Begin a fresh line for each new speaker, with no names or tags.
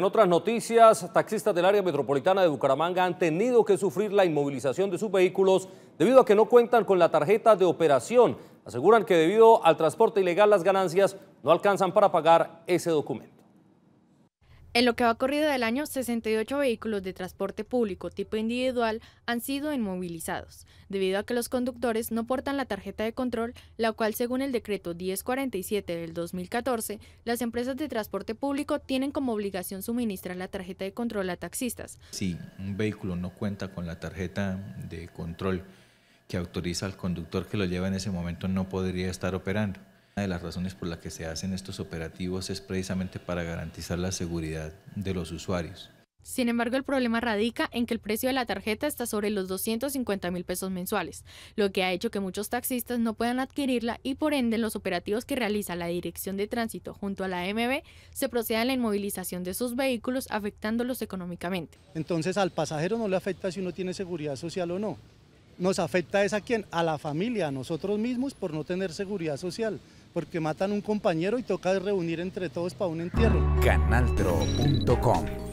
En otras noticias, taxistas del área metropolitana de Bucaramanga han tenido que sufrir la inmovilización de sus vehículos debido a que no cuentan con la tarjeta de operación. Aseguran que debido al transporte ilegal las ganancias no alcanzan para pagar ese documento. En
lo que va corrido del año, 68 vehículos de transporte público tipo individual han sido inmovilizados, debido a que los conductores no portan la tarjeta de control, la cual según el decreto 1047 del 2014, las empresas de transporte público tienen como obligación suministrar la tarjeta de control a taxistas.
Si un vehículo no cuenta con la tarjeta de control que autoriza al conductor que lo lleva en ese momento, no podría estar operando. Una de las razones por las que se hacen estos operativos es precisamente para garantizar la seguridad de los usuarios.
Sin embargo, el problema radica en que el precio de la tarjeta está sobre los 250 mil pesos mensuales, lo que ha hecho que muchos taxistas no puedan adquirirla y por ende los operativos que realiza la Dirección de Tránsito junto a la MB se procede a la inmovilización de sus vehículos afectándolos económicamente.
Entonces al pasajero no le afecta si uno tiene seguridad social o no nos afecta es a quién, a la familia, a nosotros mismos por no tener seguridad social, porque matan a un compañero y toca reunir entre todos para un entierro.
Canaltro.com